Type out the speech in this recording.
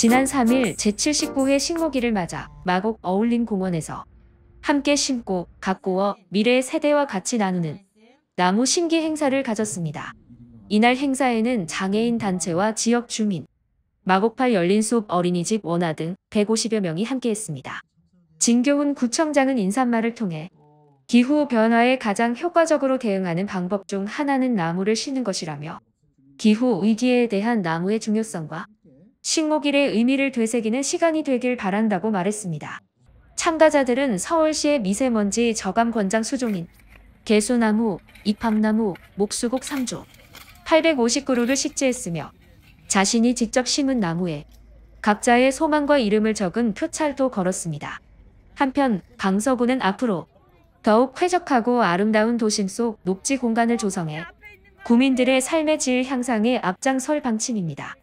지난 3일 제79회 식목일을 맞아 마곡 어울림 공원에서 함께 심고 가꾸어 미래의 세대와 같이 나누는 나무 심기 행사를 가졌습니다. 이날 행사에는 장애인 단체와 지역 주민, 마곡팔 열린 수업 어린이집 원화 등 150여 명이 함께했습니다. 진교훈 구청장은 인사말을 통해 기후 변화에 가장 효과적으로 대응하는 방법 중 하나는 나무를 심는 것이라며 기후 위기에 대한 나무의 중요성과 식목일의 의미를 되새기는 시간이 되길 바란다고 말했습니다. 참가자들은 서울시의 미세먼지 저감 권장 수종인 개수나무, 잎합나무, 목수곡 3조 850그루를 식재했으며 자신이 직접 심은 나무에 각자의 소망과 이름을 적은 표찰도 걸었습니다. 한편 강서구는 앞으로 더욱 쾌적하고 아름다운 도심 속 녹지 공간을 조성해 국민들의 삶의 질 향상에 앞장설 방침입니다.